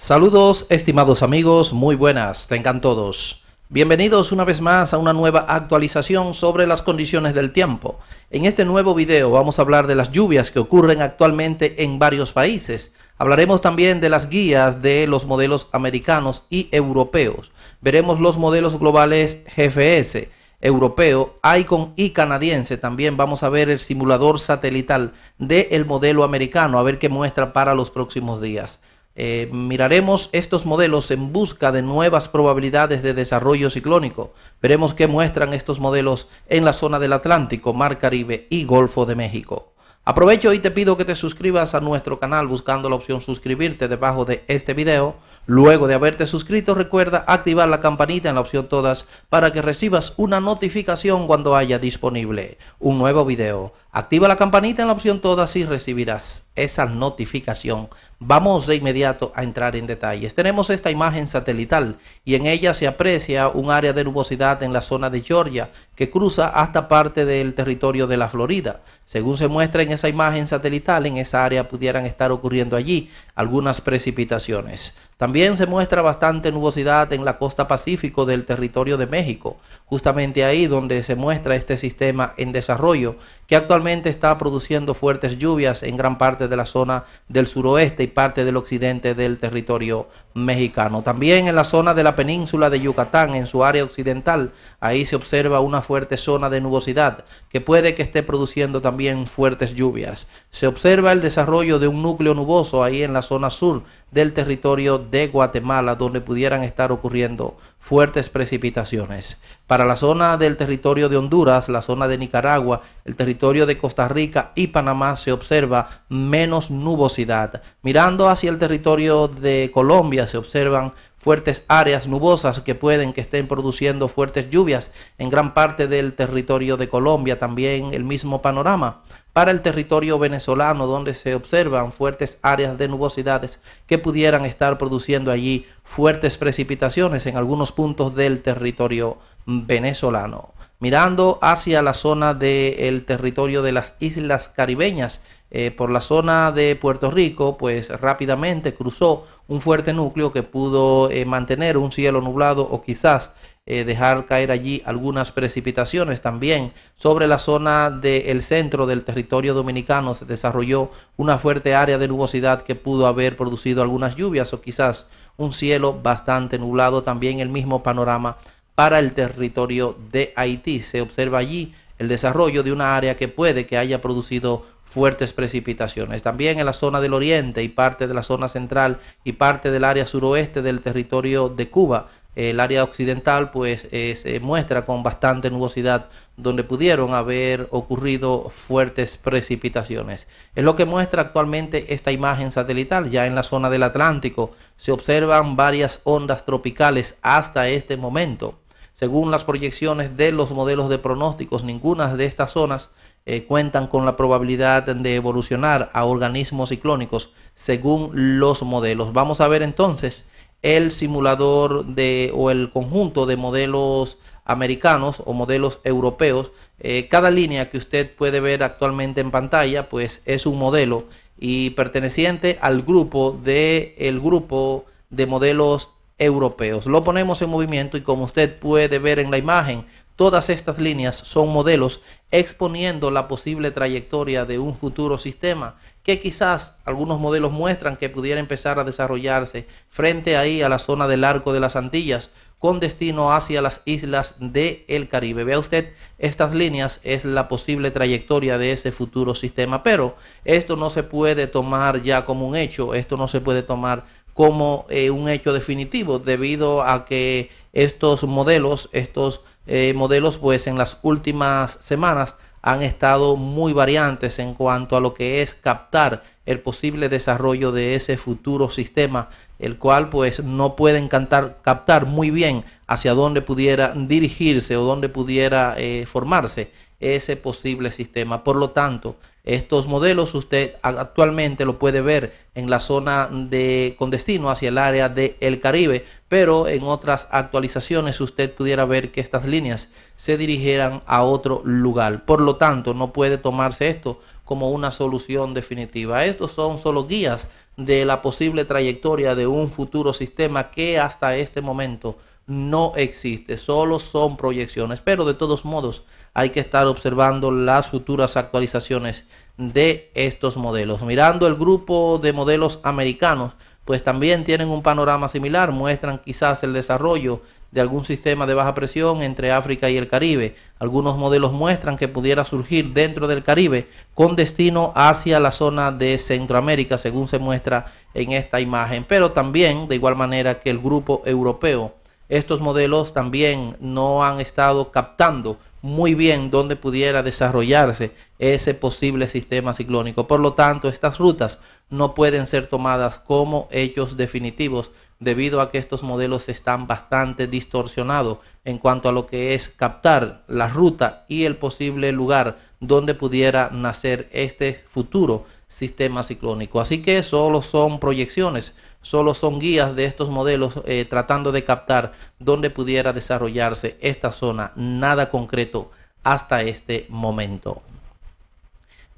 Saludos estimados amigos, muy buenas, tengan todos. Bienvenidos una vez más a una nueva actualización sobre las condiciones del tiempo. En este nuevo video vamos a hablar de las lluvias que ocurren actualmente en varios países. Hablaremos también de las guías de los modelos americanos y europeos. Veremos los modelos globales GFS, europeo, ICON y canadiense. También vamos a ver el simulador satelital del modelo americano, a ver qué muestra para los próximos días. Eh, miraremos estos modelos en busca de nuevas probabilidades de desarrollo ciclónico. Veremos qué muestran estos modelos en la zona del Atlántico, Mar Caribe y Golfo de México. Aprovecho y te pido que te suscribas a nuestro canal buscando la opción suscribirte debajo de este video. Luego de haberte suscrito recuerda activar la campanita en la opción todas para que recibas una notificación cuando haya disponible un nuevo video. Activa la campanita en la opción todas y recibirás esa notificación. Vamos de inmediato a entrar en detalles. Tenemos esta imagen satelital y en ella se aprecia un área de nubosidad en la zona de Georgia que cruza hasta parte del territorio de la Florida. Según se muestra en esa imagen satelital, en esa área pudieran estar ocurriendo allí algunas precipitaciones. También se muestra bastante nubosidad en la costa pacífico del territorio de México, justamente ahí donde se muestra este sistema en desarrollo que actualmente está produciendo fuertes lluvias en gran parte de la zona del suroeste y parte del occidente del territorio mexicano. También en la zona de la península de Yucatán, en su área occidental, ahí se observa una fuerte zona de nubosidad que puede que esté produciendo también fuertes lluvias. Se observa el desarrollo de un núcleo nuboso ahí en la zona sur del territorio de Guatemala, donde pudieran estar ocurriendo fuertes precipitaciones. Para la zona del territorio de Honduras, la zona de Nicaragua, el territorio de Costa Rica y Panamá se observa menos nubosidad. Mirando hacia el territorio de Colombia, se observan fuertes áreas nubosas que pueden que estén produciendo fuertes lluvias en gran parte del territorio de Colombia, también el mismo panorama para el territorio venezolano donde se observan fuertes áreas de nubosidades que pudieran estar produciendo allí fuertes precipitaciones en algunos puntos del territorio venezolano. Mirando hacia la zona del territorio de las islas caribeñas, eh, por la zona de Puerto Rico, pues rápidamente cruzó un fuerte núcleo que pudo eh, mantener un cielo nublado o quizás eh, dejar caer allí algunas precipitaciones. También sobre la zona del centro del territorio dominicano se desarrolló una fuerte área de nubosidad que pudo haber producido algunas lluvias o quizás un cielo bastante nublado. También el mismo panorama para el territorio de Haití. Se observa allí el desarrollo de una área que puede que haya producido fuertes precipitaciones. También en la zona del oriente y parte de la zona central y parte del área suroeste del territorio de Cuba. El área occidental pues se eh, muestra con bastante nubosidad donde pudieron haber ocurrido fuertes precipitaciones. Es lo que muestra actualmente esta imagen satelital. Ya en la zona del Atlántico se observan varias ondas tropicales hasta este momento. Según las proyecciones de los modelos de pronósticos, ninguna de estas zonas eh, cuentan con la probabilidad de evolucionar a organismos ciclónicos según los modelos. Vamos a ver entonces el simulador de o el conjunto de modelos americanos o modelos europeos. Eh, cada línea que usted puede ver actualmente en pantalla, pues es un modelo y perteneciente al grupo de el grupo de modelos europeos. Lo ponemos en movimiento y como usted puede ver en la imagen, Todas estas líneas son modelos exponiendo la posible trayectoria de un futuro sistema que quizás algunos modelos muestran que pudiera empezar a desarrollarse frente ahí a la zona del arco de las Antillas con destino hacia las islas del el Caribe. Vea usted, estas líneas es la posible trayectoria de ese futuro sistema, pero esto no se puede tomar ya como un hecho, esto no se puede tomar como eh, un hecho definitivo debido a que estos modelos, estos eh, modelos pues en las últimas semanas han estado muy variantes en cuanto a lo que es captar el posible desarrollo de ese futuro sistema, el cual pues no puede encantar captar muy bien hacia dónde pudiera dirigirse o dónde pudiera eh, formarse ese posible sistema. Por lo tanto, estos modelos usted actualmente lo puede ver en la zona de con destino hacia el área del el Caribe, pero en otras actualizaciones usted pudiera ver que estas líneas se dirigieran a otro lugar. Por lo tanto, no puede tomarse esto como una solución definitiva. Estos son solo guías de la posible trayectoria de un futuro sistema que hasta este momento no existe, solo son proyecciones, pero de todos modos hay que estar observando las futuras actualizaciones de estos modelos. Mirando el grupo de modelos americanos, pues también tienen un panorama similar, muestran quizás el desarrollo de algún sistema de baja presión entre África y el Caribe. Algunos modelos muestran que pudiera surgir dentro del Caribe con destino hacia la zona de Centroamérica, según se muestra en esta imagen, pero también de igual manera que el grupo europeo estos modelos también no han estado captando muy bien dónde pudiera desarrollarse ese posible sistema ciclónico. Por lo tanto, estas rutas no pueden ser tomadas como hechos definitivos debido a que estos modelos están bastante distorsionados en cuanto a lo que es captar la ruta y el posible lugar donde pudiera nacer este futuro sistema ciclónico. Así que solo son proyecciones solo son guías de estos modelos eh, tratando de captar dónde pudiera desarrollarse esta zona, nada concreto hasta este momento.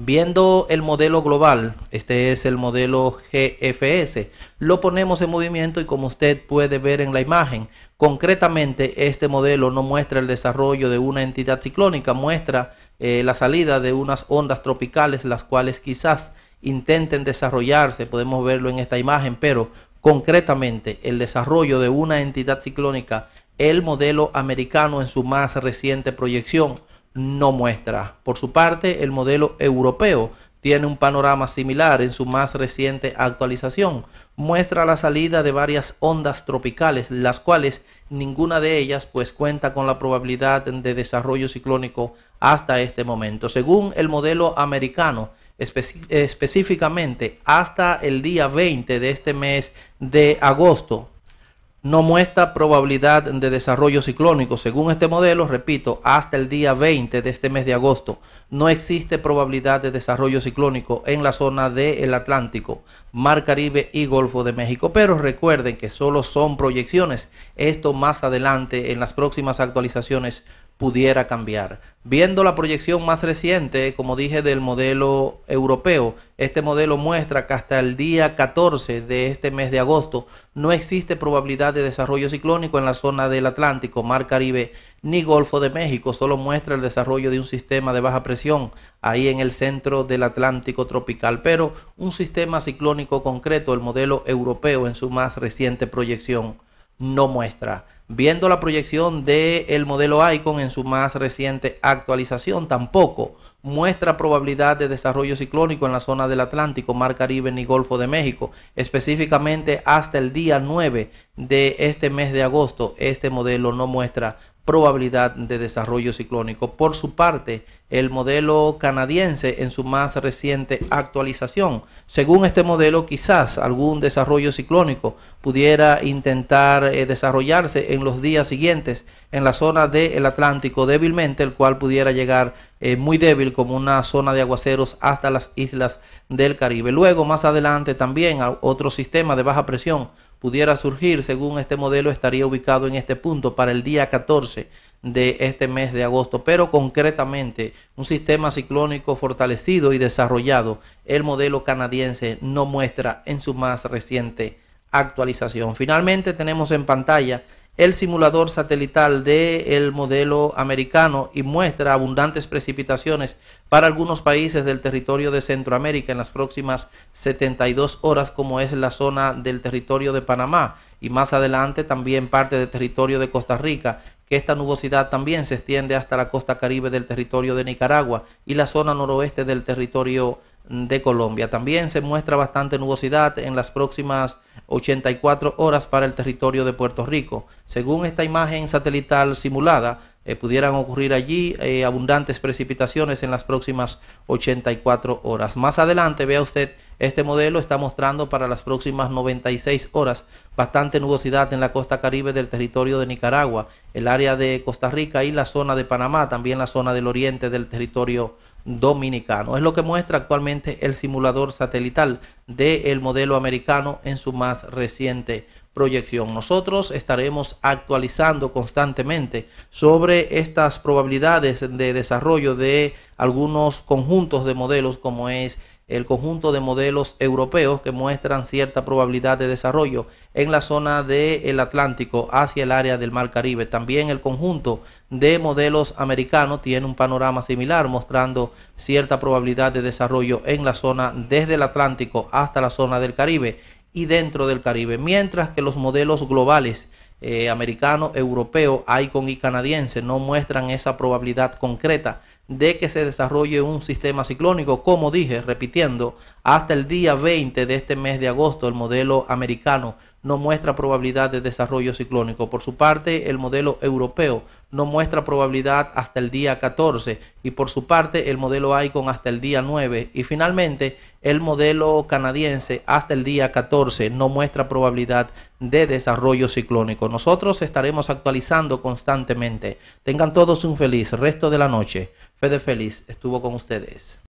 Viendo el modelo global, este es el modelo GFS, lo ponemos en movimiento y como usted puede ver en la imagen, concretamente este modelo no muestra el desarrollo de una entidad ciclónica, muestra eh, la salida de unas ondas tropicales, las cuales quizás intenten desarrollarse, podemos verlo en esta imagen, pero concretamente el desarrollo de una entidad ciclónica, el modelo americano en su más reciente proyección no muestra. Por su parte, el modelo europeo tiene un panorama similar en su más reciente actualización. Muestra la salida de varias ondas tropicales, las cuales ninguna de ellas pues cuenta con la probabilidad de desarrollo ciclónico hasta este momento. Según el modelo americano, específicamente hasta el día 20 de este mes de agosto, no muestra probabilidad de desarrollo ciclónico. Según este modelo, repito, hasta el día 20 de este mes de agosto no existe probabilidad de desarrollo ciclónico en la zona del Atlántico, Mar Caribe y Golfo de México. Pero recuerden que solo son proyecciones. Esto más adelante en las próximas actualizaciones pudiera cambiar. Viendo la proyección más reciente, como dije, del modelo europeo, este modelo muestra que hasta el día 14 de este mes de agosto no existe probabilidad de desarrollo ciclónico en la zona del Atlántico, Mar Caribe ni Golfo de México. Solo muestra el desarrollo de un sistema de baja presión ahí en el centro del Atlántico tropical, pero un sistema ciclónico concreto, el modelo europeo en su más reciente proyección, no muestra viendo la proyección del modelo ICON en su más reciente actualización, tampoco muestra probabilidad de desarrollo ciclónico en la zona del Atlántico, Mar Caribe ni Golfo de México. Específicamente hasta el día 9 de este mes de agosto, este modelo no muestra probabilidad de desarrollo ciclónico. Por su parte, el modelo canadiense en su más reciente actualización, según este modelo, quizás algún desarrollo ciclónico pudiera intentar eh, desarrollarse en los días siguientes en la zona del Atlántico débilmente, el cual pudiera llegar eh, muy débil como una zona de aguaceros hasta las islas del Caribe. Luego, más adelante, también otro sistema de baja presión pudiera surgir según este modelo estaría ubicado en este punto para el día 14 de este mes de agosto, pero concretamente un sistema ciclónico fortalecido y desarrollado, el modelo canadiense no muestra en su más reciente actualización. Finalmente tenemos en pantalla el simulador satelital del modelo americano y muestra abundantes precipitaciones para algunos países del territorio de Centroamérica en las próximas 72 horas, como es la zona del territorio de Panamá y más adelante también parte del territorio de Costa Rica, que esta nubosidad también se extiende hasta la costa caribe del territorio de Nicaragua y la zona noroeste del territorio de Colombia. También se muestra bastante nubosidad en las próximas 84 horas para el territorio de Puerto Rico. Según esta imagen satelital simulada, eh, pudieran ocurrir allí eh, abundantes precipitaciones en las próximas 84 horas. Más adelante, vea usted, este modelo está mostrando para las próximas 96 horas bastante nubosidad en la costa caribe del territorio de Nicaragua, el área de Costa Rica y la zona de Panamá, también la zona del oriente del territorio dominicano. Es lo que muestra actualmente el simulador satelital del modelo americano en su más reciente proyección. Nosotros estaremos actualizando constantemente sobre estas probabilidades de desarrollo de algunos conjuntos de modelos como es el conjunto de modelos europeos que muestran cierta probabilidad de desarrollo en la zona del Atlántico hacia el área del Mar Caribe. También el conjunto de modelos americanos tiene un panorama similar mostrando cierta probabilidad de desarrollo en la zona desde el Atlántico hasta la zona del Caribe y dentro del Caribe, mientras que los modelos globales eh, americano europeo ICON y canadiense no muestran esa probabilidad concreta de que se desarrolle un sistema ciclónico, como dije, repitiendo, hasta el día 20 de este mes de agosto el modelo americano no muestra probabilidad de desarrollo ciclónico. Por su parte, el modelo europeo no muestra probabilidad hasta el día 14 y por su parte el modelo Icon hasta el día 9 y finalmente el modelo canadiense hasta el día 14 no muestra probabilidad de desarrollo ciclónico. Nosotros estaremos actualizando constantemente. Tengan todos un feliz resto de la noche. Fede Feliz estuvo con ustedes.